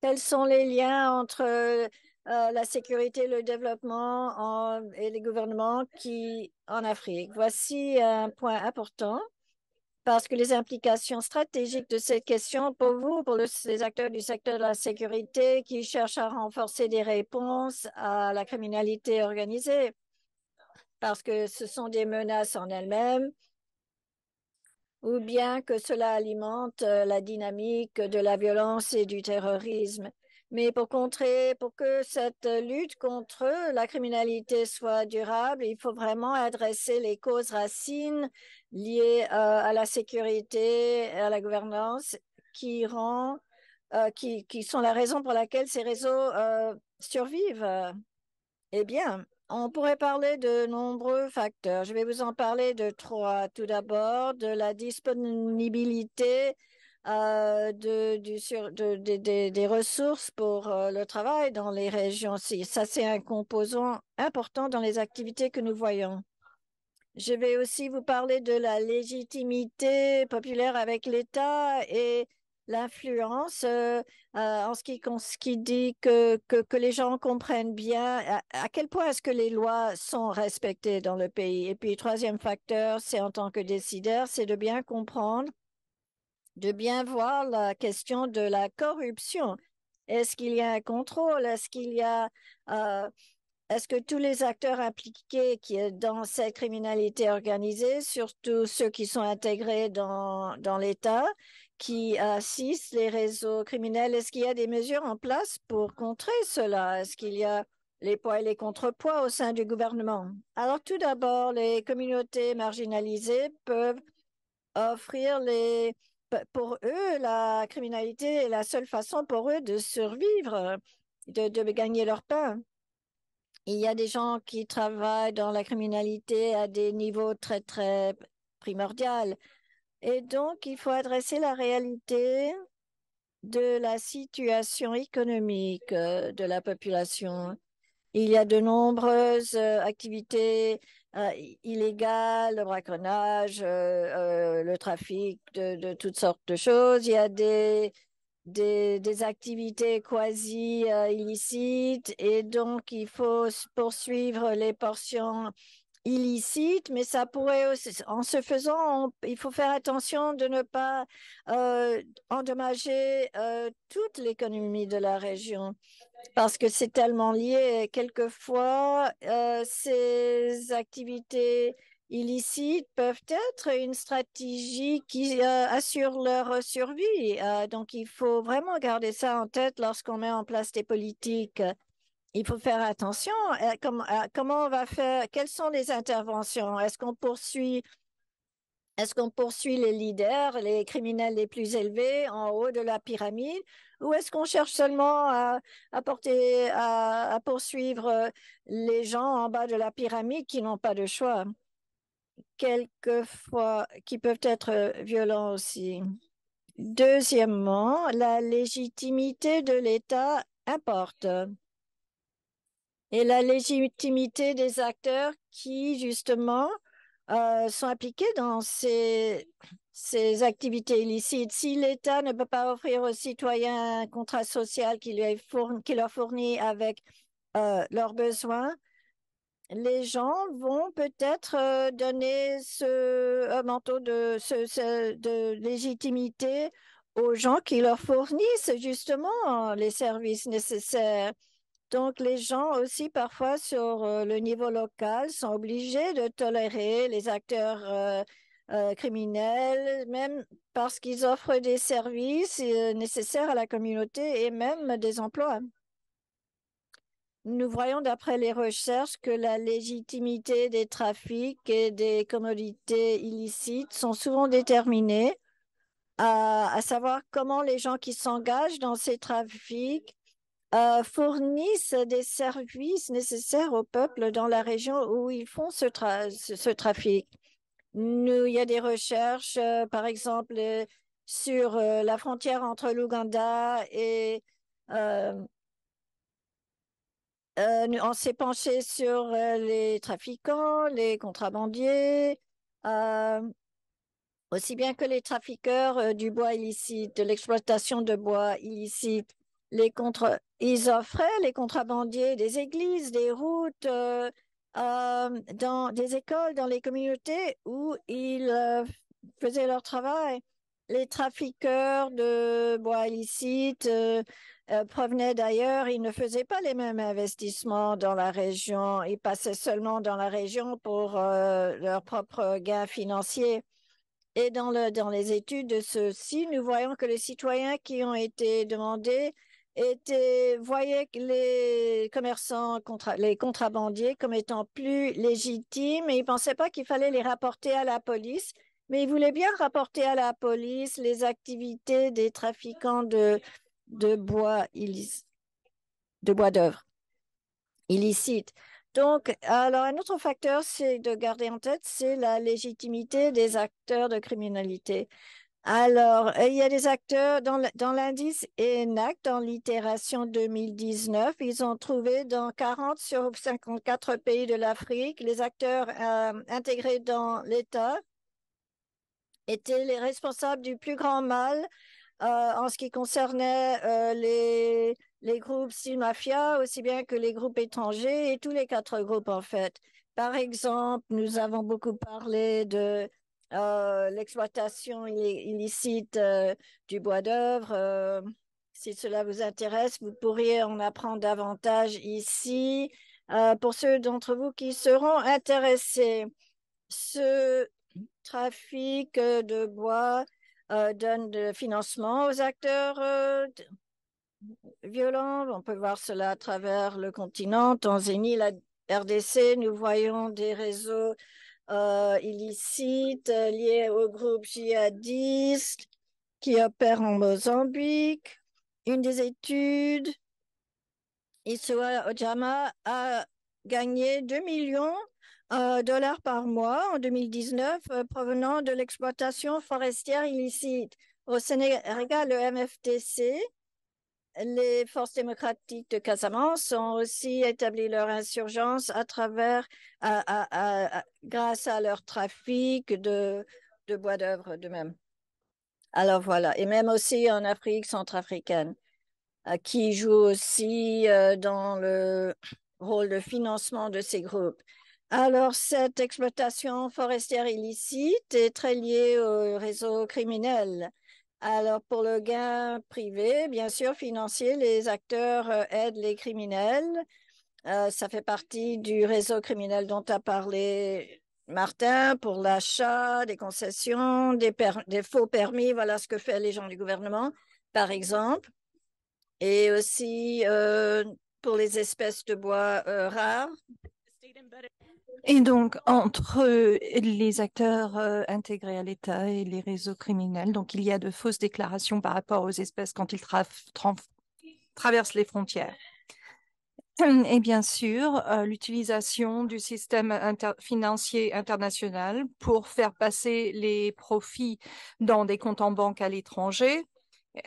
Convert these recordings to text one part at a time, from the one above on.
Quels sont les liens entre euh, la sécurité, le développement et les gouvernements qui, en Afrique Voici un point important parce que les implications stratégiques de cette question pour vous, pour les acteurs du secteur de la sécurité qui cherchent à renforcer des réponses à la criminalité organisée, parce que ce sont des menaces en elles-mêmes ou bien que cela alimente euh, la dynamique de la violence et du terrorisme. Mais pour contrer, pour que cette lutte contre la criminalité soit durable, il faut vraiment adresser les causes racines liées euh, à la sécurité, à la gouvernance, qui rend, euh, qui, qui sont la raison pour laquelle ces réseaux survivent. Eh bien, on pourrait parler de nombreux facteurs. Je vais vous en parler de trois. Tout d'abord, de la disponibilité euh, des ressources pour euh, le travail dans les régions. ça, c'est un composant important dans les activités que nous voyons. Je vais aussi vous parler de la légitimité populaire avec l'État et l'influence euh, euh, en ce qui, ce qui dit que, que, les gens comprennent bien à, quel point est-ce que les lois sont respectées dans le pays. Et puis, troisième facteur, c'est en tant que décideur, c'est de bien comprendre, de bien voir la question de la corruption. Est-ce qu'il y a un contrôle? Est-ce qu'il y a... Euh, est-ce que tous les acteurs impliqués qui est dans cette criminalité organisée, surtout ceux qui sont intégrés dans, dans l'État, qui assistent les réseaux criminels. Est-ce qu'il y a des mesures en place pour contrer cela Est-ce qu'il y a les poids et les contrepoids au sein du gouvernement Alors tout d'abord, les communautés marginalisées peuvent offrir les pour eux, la criminalité est la seule façon pour eux de survivre, de, de gagner leur pain. Il y a des gens qui travaillent dans la criminalité à des niveaux très, très primordiaux. Et donc, il faut adresser la réalité de la situation économique euh, de la population. Il y a de nombreuses euh, activités euh, illégales, le braconnage, le trafic de, toutes sortes de choses. Il y a des, des, des activités quasi illicites et donc il faut poursuivre les portions illicite, mais ça pourrait aussi, en se faisant, il faut faire attention de ne pas euh, endommager euh, toute l'économie de la région parce que c'est tellement lié. Quelquefois, euh, ces activités illicites peuvent être une stratégie qui assure leur survie. donc, il faut vraiment garder ça en tête lorsqu'on met en place des politiques il faut faire attention à, euh, euh, comment on va faire, quelles sont les interventions. Est-ce qu'on poursuit est-ce qu'on poursuit les leaders, les criminels les plus élevés en haut de la pyramide, ou est-ce qu'on cherche seulement à, à, poursuivre euh, les gens en bas de la pyramide qui n'ont pas de choix, quelquefois qui peuvent être violents aussi Deuxièmement, la légitimité de l'État importe et la légitimité des acteurs qui, justement, euh, sont impliqués dans ces, ces activités illicites. Si l'État ne peut pas offrir aux citoyens un contrat social qui, qui leur fournit avec euh, leurs besoins, les gens vont peut-être euh, donner ce manteau de, ce, de légitimité aux gens qui leur fournissent justement les services nécessaires. Donc les gens aussi parfois sur euh, le niveau local sont obligés de tolérer les acteurs euh, euh, criminels, même parce qu'ils offrent des services nécessaires à la communauté et même des emplois. Nous voyons d'après les recherches que la légitimité des trafics et des commodités illicites sont souvent déterminées à savoir comment les gens qui s'engagent dans ces trafics euh, fournissent des services nécessaires au peuple dans la région où ils font ce, trafic. il y a des recherches, euh, par exemple, euh, sur la frontière entre l'Ouganda et on s'est penché sur les trafiquants, les contrabandiers, aussi bien que les trafiqueurs du bois illicite, de l'exploitation de bois illicite les contre ils offraient les contrebandiers des églises, des routes, euh, euh, dans des écoles, dans les communautés où ils euh, faisaient leur travail. Les trafiqueurs de bois illicite provenaient d'ailleurs, ils ne faisaient pas les mêmes investissements dans la région, ils passaient seulement dans la région pour leurs propres gains financiers. Et dans, le, dans les études de ceux-ci, nous voyons que les citoyens qui ont été demandés était, voyait les commerçants, les contrabandiers comme étant plus légitimes et ils ne pensaient pas qu'il fallait les rapporter à la police. Mais ils voulaient bien rapporter à la police les activités des trafiquants de, de bois de bois d'œuvre illicite. Donc, alors un autre facteur, c'est de garder en tête, c'est la légitimité des acteurs de criminalité. Alors, euh, il y a des acteurs dans l'indice ENAC, dans l'itération 2019. Ils ont trouvé dans 40 sur 54 pays de l'Afrique, les acteurs euh, intégrés dans l'État étaient les responsables du plus grand mal euh, en ce qui concernait les, les groupes Silmafia, aussi bien que les groupes étrangers et tous les quatre groupes en fait. Par exemple, nous avons beaucoup parlé de euh, l'exploitation illicite euh, du bois d'œuvre. Euh, si cela vous intéresse, vous pourriez en apprendre davantage ici. pour ceux d'entre vous qui seront intéressés, ce trafic de bois donne de financement aux acteurs violents. On peut voir cela à travers le continent, Tanzanie, la RDC. Nous voyons des réseaux euh, illicite illicites euh, au groupe djihadiste qui opère en Mozambique. Une des études, Issoua Ojama a gagné 2 millions de euh, dollars par mois en 2019 provenant de l'exploitation forestière illicite. Au Sénégal, le MFTC les forces démocratiques de Casamance ont aussi établi leur insurgence à travers, grâce à leur trafic de, de bois d'œuvre de même. Alors voilà, et même aussi en Afrique centrafricaine, euh, qui joue aussi euh, dans le rôle de financement de ces groupes. Alors, cette exploitation forestière illicite est très liée au réseau criminel alors pour le gain privé, bien sûr, financier, les acteurs euh, aident les criminels. Euh, ça fait partie du réseau criminel dont a parlé Martin pour l'achat des concessions, des, faux permis. Voilà ce que font les gens du gouvernement, par exemple. Et aussi euh, pour les espèces de bois rares. Et donc, entre euh, les acteurs euh, intégrés à l'État et les réseaux criminels, donc il y a de fausses déclarations par rapport aux espèces quand ils traversent les frontières. Et bien sûr, euh, l'utilisation du système financier international pour faire passer les profits dans des comptes en banque à l'étranger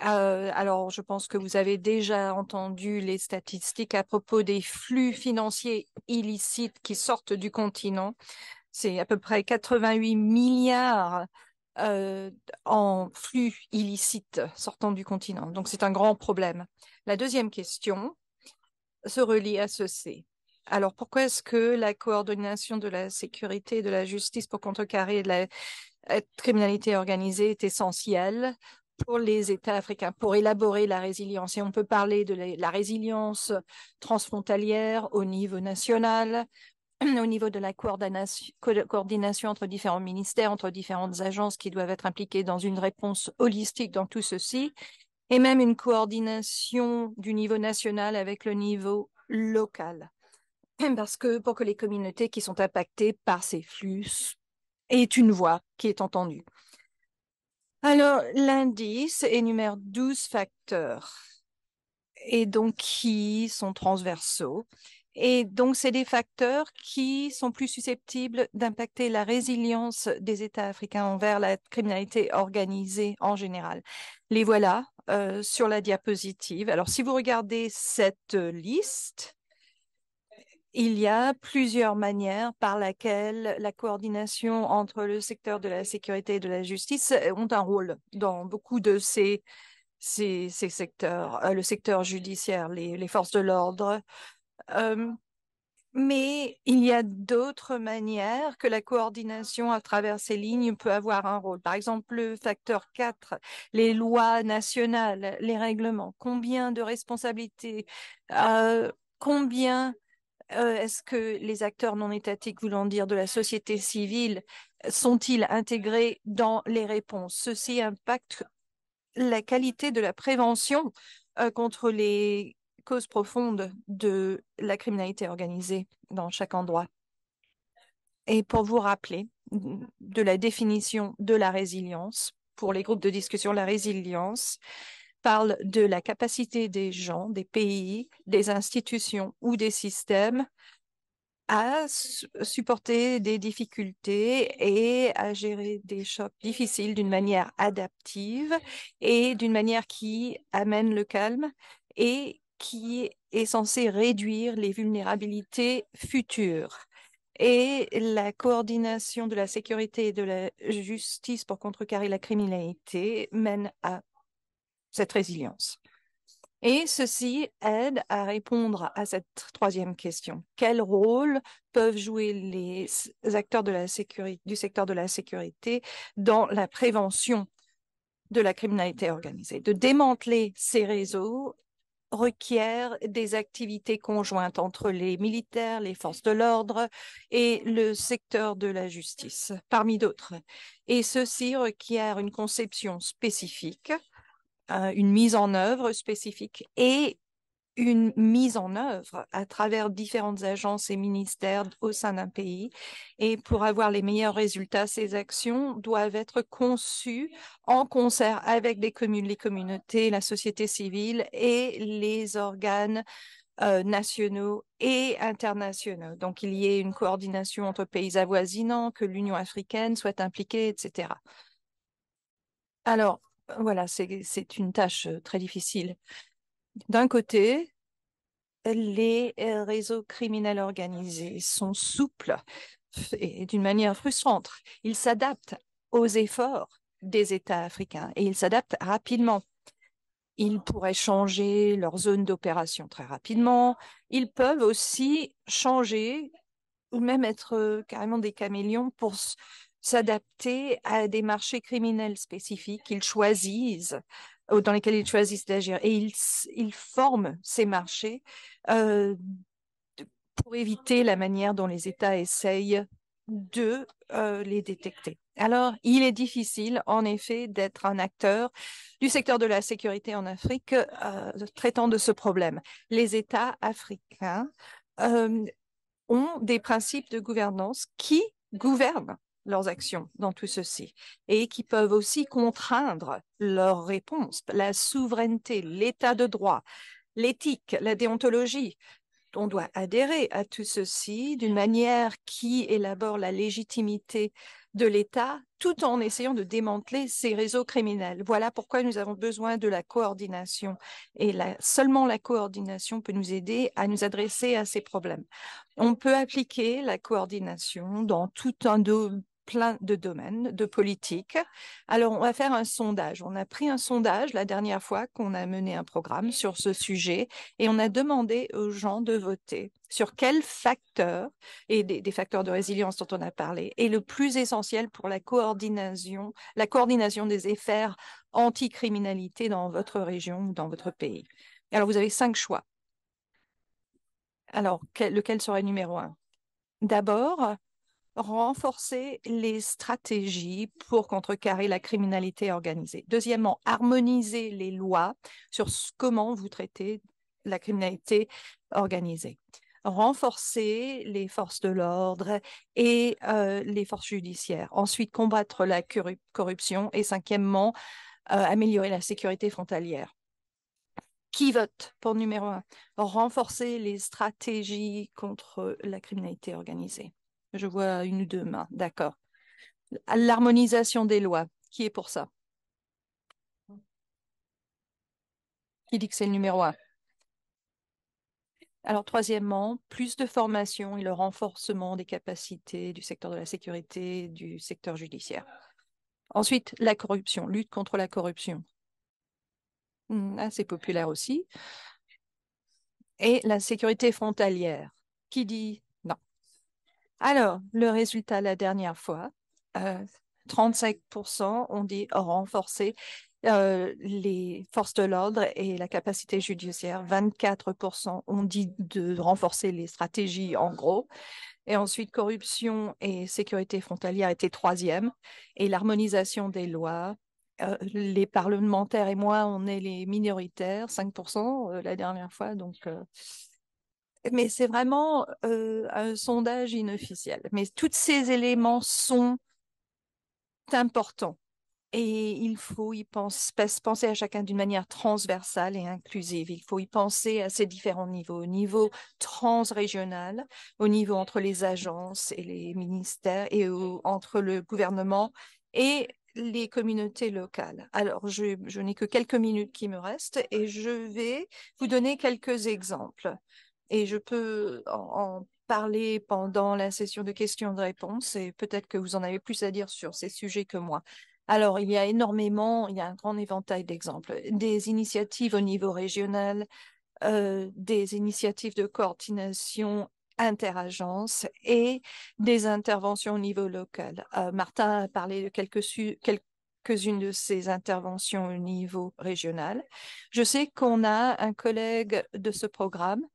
euh, alors, je pense que vous avez déjà entendu les statistiques à propos des flux financiers illicites qui sortent du continent. C'est à peu près 88 milliards euh, en flux illicites sortant du continent. Donc, c'est un grand problème. La deuxième question se relie à ceci. Alors, pourquoi est-ce que la coordination de la sécurité et de la justice pour contrecarrer la criminalité organisée est essentielle pour les États africains, pour élaborer la résilience. Et on peut parler de la résilience transfrontalière au niveau national, au niveau de la coordination, entre différents ministères, entre différentes agences qui doivent être impliquées dans une réponse holistique dans tout ceci, et même une coordination du niveau national avec le niveau local. Parce que pour que les communautés qui sont impactées par ces flux aient une voix qui est entendue. Alors, l'indice énumère 12 facteurs et donc qui sont transversaux. Et donc, c'est des facteurs qui sont plus susceptibles d'impacter la résilience des États africains envers la criminalité organisée en général. Les voilà euh, sur la diapositive. Alors, si vous regardez cette euh, liste, il y a plusieurs manières par laquelle la coordination entre le secteur de la sécurité et de la justice euh, ont un rôle dans beaucoup de ces, ces, secteurs, euh, le secteur judiciaire, les, forces de l'ordre. Hum, mais il y a d'autres manières que la coordination à travers ces lignes peut avoir un rôle. Par exemple, le facteur 4, les lois nationales, les règlements. Combien de responsabilités euh, Combien euh, est-ce que les acteurs non étatiques, voulant dire de la société civile, sont-ils intégrés dans les réponses Ceci impacte la qualité de la prévention euh, contre les causes profondes de la criminalité organisée dans chaque endroit. Et pour vous rappeler de la définition de la résilience, pour les groupes de discussion, la résilience, parle de la capacité des gens, des pays, des institutions ou des systèmes à supporter des difficultés et à gérer des chocs difficiles d'une manière adaptive et d'une manière qui amène le calme et qui est censée réduire les vulnérabilités futures. Et la coordination de la sécurité et de la justice pour contrecarrer la criminalité mène à cette résilience. Et ceci aide à répondre à cette troisième question. Quel rôle peuvent jouer les acteurs du secteur de la sécurité dans la prévention de la criminalité organisée De démanteler ces réseaux requiert des activités conjointes entre les militaires, les forces de l'ordre et le secteur de la justice, parmi d'autres. Et ceci requiert une conception spécifique euh, une mise en œuvre spécifique et une mise en œuvre à travers différentes agences et ministères au sein d'un pays. Et pour avoir les meilleurs résultats, ces actions doivent être conçues en concert avec les communes, les communautés, la société civile et les organes euh, nationaux et internationaux. Donc, il y ait une coordination entre pays avoisinants, que l'Union africaine soit impliquée, etc. Alors, voilà, c'est une tâche très difficile. D'un côté, les euh, réseaux criminels organisés sont souples et d'une manière frustrante. Ils s'adaptent aux efforts des États africains et ils s'adaptent rapidement. Ils pourraient changer leur zone d'opération très rapidement. Ils peuvent aussi changer ou même être carrément des caméléons pour s'adapter à des marchés criminels spécifiques qu'ils choisissent euh, dans lesquels ils choisissent d'agir. Et ils, forment ces marchés euh, pour éviter la manière dont les États essayent de euh, les détecter. Alors, il est difficile, en effet, d'être un acteur du secteur de la sécurité en Afrique traitant de ce problème. Les États africains ont des principes de gouvernance qui gouvernent leurs actions dans tout ceci et qui peuvent aussi contraindre leurs réponses, la souveraineté, l'état de droit, l'éthique, la déontologie. On doit adhérer à tout ceci d'une manière qui élabore la légitimité de l'État tout en essayant de démanteler ces réseaux criminels. Voilà pourquoi nous avons besoin de la coordination et la, seulement la coordination peut nous aider à nous adresser à ces problèmes. On peut appliquer la coordination dans tout un do, plein de domaines, de politiques. Alors, on va faire un sondage. On a pris un sondage la dernière fois qu'on a mené un programme sur ce sujet et on a demandé aux gens de voter sur quel facteur et des, facteurs de résilience dont on a parlé, est le plus essentiel pour la coordination, la coordination des efforts anticriminalité dans votre région ou dans votre pays. Alors, vous avez cinq choix. Alors, lequel serait numéro un D'abord, renforcer les stratégies pour contrecarrer la criminalité organisée. Deuxièmement, harmoniser les lois sur comment vous traitez la criminalité organisée. Renforcer les forces de l'ordre et euh, les forces judiciaires. Ensuite, combattre la corruption. Et cinquièmement, euh, améliorer la sécurité frontalière. Qui vote pour numéro un Renforcer les stratégies contre la criminalité organisée. Je vois une ou deux mains, d'accord. L'harmonisation des lois, qui est pour ça Qui dit que c'est le numéro un alors, troisièmement, plus de formation et le renforcement des capacités du secteur de la sécurité, du secteur judiciaire. Ensuite, la corruption, lutte contre la corruption. Hmm, assez populaire aussi. Et la sécurité frontalière. Qui dit alors, le résultat la dernière fois, 35% euh, ont dit renforcer euh, les forces de l'ordre et la capacité judiciaire. 24% ont dit de renforcer les stratégies en gros. Et ensuite, corruption et sécurité frontalière étaient troisième. Et l'harmonisation des lois. Euh, les parlementaires et moi, on est les minoritaires, 5% la dernière fois. Donc, mais c'est vraiment euh, un sondage inofficiel. Mais tous ces éléments sont importants et il faut y penser à chacun d'une manière transversale et inclusive. Il faut y penser à ces différents niveaux, au niveau transrégional, au niveau entre les agences et les ministères et entre le gouvernement et les communautés locales. Alors, je n'ai que quelques minutes qui me restent et je vais vous donner quelques exemples et je peux en, parler pendant la session de questions-réponses de et peut-être que vous en avez plus à dire sur ces sujets que moi. Alors, il y a énormément, il y a un grand éventail d'exemples, des initiatives au niveau régional, euh, des initiatives de coordination interagence et des interventions au niveau local. Euh, Martin a parlé de quelques-unes de ces interventions au niveau régional. Je sais qu'on a un collègue de ce programme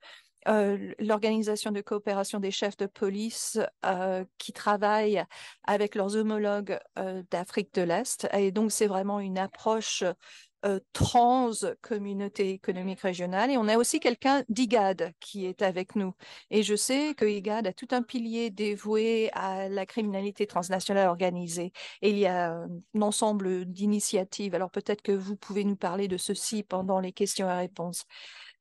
euh, l'organisation de coopération des chefs de police euh, qui travaillent avec leurs homologues euh, d'Afrique de l'Est. Et donc, c'est vraiment une approche trans communauté économique régionale. Et on a aussi quelqu'un d'IGAD qui est avec nous. Et je sais que IGAD a tout un pilier dévoué à la criminalité transnationale organisée. Et il y a un ensemble d'initiatives. Alors peut-être que vous pouvez nous parler de ceci pendant les questions et réponses.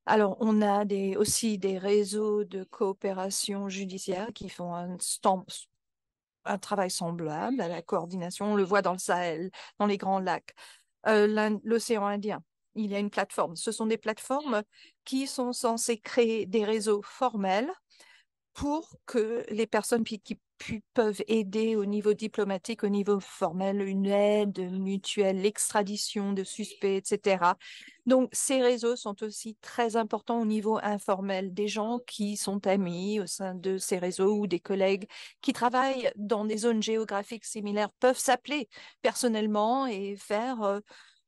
Alors, on a aussi des réseaux de coopération judiciaire qui font un, travail semblable à la coordination. On le voit dans le Sahel, dans les grands lacs, euh, l'océan Indien. Il y a une plateforme. Ce sont des plateformes qui sont censées créer des réseaux formels pour que les personnes qui, peuvent aider au niveau diplomatique, au niveau formel, une aide mutuelle, l'extradition de suspects, etc. Donc, ces réseaux sont aussi très importants au niveau informel, des gens qui sont amis au sein de ces réseaux ou des collègues qui travaillent dans des zones géographiques similaires peuvent s'appeler personnellement et faire euh,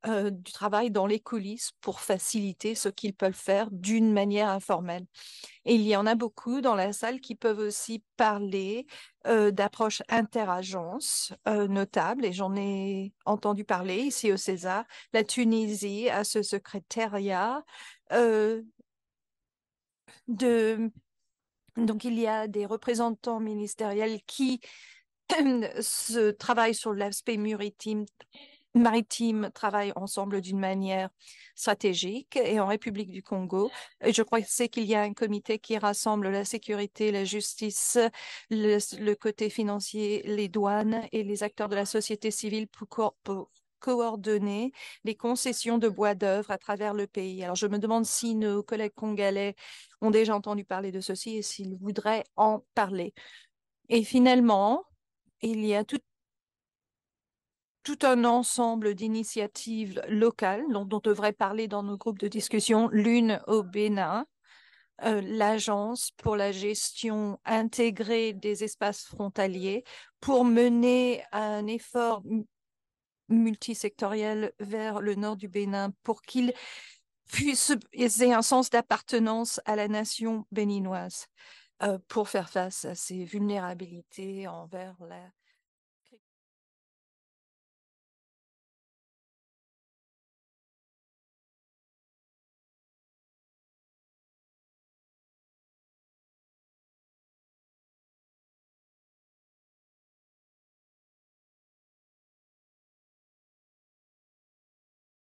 euh, du travail dans les coulisses pour faciliter ce qu'ils peuvent faire d'une manière informelle. Et il y en a beaucoup dans la salle qui peuvent aussi parler euh, d'approches interagences euh, notables, et j'en ai entendu parler ici au César. La Tunisie a ce secrétariat de... Donc il y a des représentants ministériels qui se travaillent sur l'aspect maritime maritimes travaillent ensemble d'une manière stratégique et en République du Congo. Et je crois qu'il y a un comité qui rassemble la sécurité, la justice, le, côté financier, les douanes et les acteurs de la société civile pour, coordonner les concessions de bois d'œuvre à travers le pays. Alors je me demande si nos collègues congolais ont déjà entendu parler de ceci et s'ils voudraient en parler. Et finalement, il y a tout tout un ensemble d'initiatives locales dont, on devrait parler dans nos groupes de discussion. L'une au Bénin, euh, l'Agence pour la gestion intégrée des espaces frontaliers, pour mener un effort multisectoriel vers le nord du Bénin pour qu'il puisse aient un sens d'appartenance à la nation béninoise euh, pour faire face à ces vulnérabilités envers la